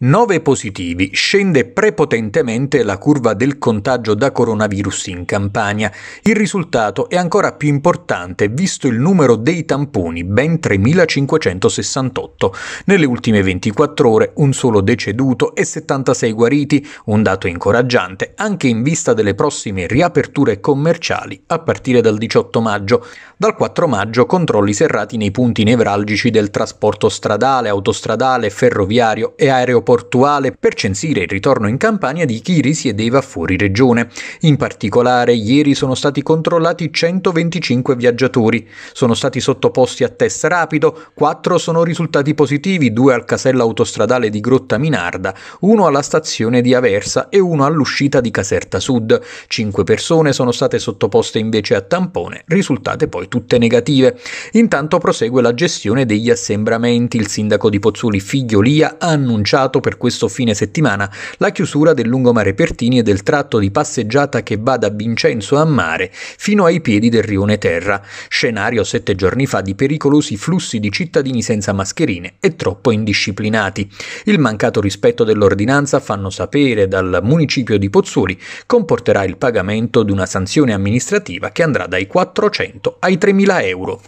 9 positivi, scende prepotentemente la curva del contagio da coronavirus in Campania. Il risultato è ancora più importante visto il numero dei tamponi, ben 3.568. Nelle ultime 24 ore un solo deceduto e 76 guariti, un dato incoraggiante anche in vista delle prossime riaperture commerciali a partire dal 18 maggio. Dal 4 maggio controlli serrati nei punti nevralgici del trasporto stradale, autostradale, ferroviario e aeroportuale portuale per censire il ritorno in Campania di chi risiedeva fuori regione. In particolare, ieri sono stati controllati 125 viaggiatori, sono stati sottoposti a test rapido, 4 sono risultati positivi, 2 al casello autostradale di Grotta Minarda, 1 alla stazione di Aversa e 1 all'uscita di Caserta Sud. 5 persone sono state sottoposte invece a tampone, risultate poi tutte negative. Intanto prosegue la gestione degli assembramenti. Il sindaco di Pozzoli Figliolia ha annunciato annunciato per questo fine settimana la chiusura del lungomare Pertini e del tratto di passeggiata che va da Vincenzo a Mare fino ai piedi del rione Terra, scenario sette giorni fa di pericolosi flussi di cittadini senza mascherine e troppo indisciplinati. Il mancato rispetto dell'ordinanza, fanno sapere dal municipio di Pozzuoli, comporterà il pagamento di una sanzione amministrativa che andrà dai 400 ai 3.000 euro.